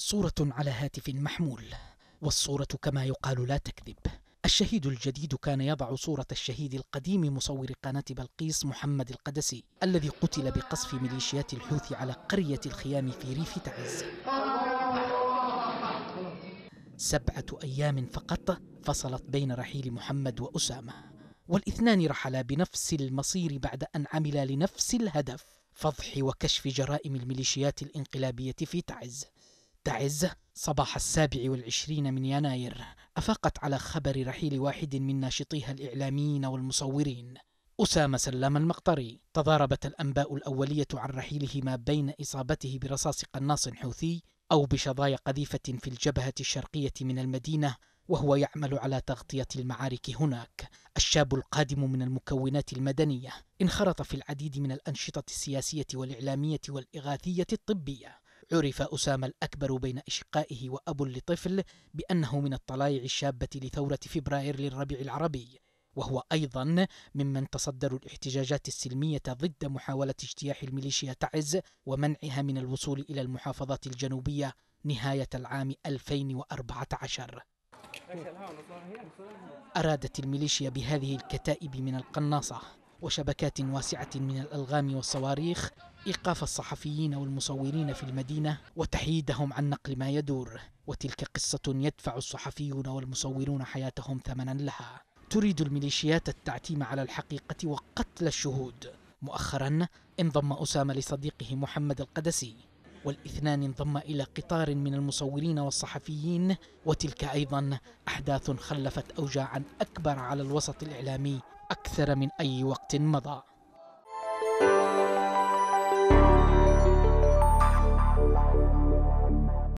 صورة على هاتف محمول والصورة كما يقال لا تكذب الشهيد الجديد كان يضع صورة الشهيد القديم مصور قناة بلقيس محمد القدسي الذي قتل بقصف ميليشيات الحوثي على قرية الخيام في ريف تعز سبعة أيام فقط فصلت بين رحيل محمد وأسامة والاثنان رحلا بنفس المصير بعد أن عملا لنفس الهدف فضح وكشف جرائم الميليشيات الانقلابية في تعز تعز صباح السابع والعشرين من يناير أفاقت على خبر رحيل واحد من ناشطيها الإعلاميين والمصورين أسامة سلام المقطري تضاربت الأنباء الأولية عن رحيله ما بين إصابته برصاص قناص حوثي أو بشظايا قذيفة في الجبهة الشرقية من المدينة وهو يعمل على تغطية المعارك هناك الشاب القادم من المكونات المدنية انخرط في العديد من الأنشطة السياسية والإعلامية والإغاثية الطبية عرف أسامة الأكبر بين أشقائه وأب لطفل بأنه من الطلائع الشابة لثورة فبراير للربيع العربي وهو أيضا ممن تصدروا الاحتجاجات السلمية ضد محاولة اجتياح الميليشيا تعز ومنعها من الوصول إلى المحافظات الجنوبية نهاية العام 2014 أرادت الميليشيا بهذه الكتائب من القناصة وشبكات واسعة من الألغام والصواريخ إيقاف الصحفيين والمصورين في المدينة وتحييدهم عن نقل ما يدور وتلك قصة يدفع الصحفيون والمصورون حياتهم ثمنا لها تريد الميليشيات التعتيم على الحقيقة وقتل الشهود مؤخرا انضم أسامة لصديقه محمد القدسي والاثنان انضم إلى قطار من المصورين والصحفيين وتلك أيضا أحداث خلفت أوجاعا أكبر على الوسط الإعلامي أكثر من أي وقت مضى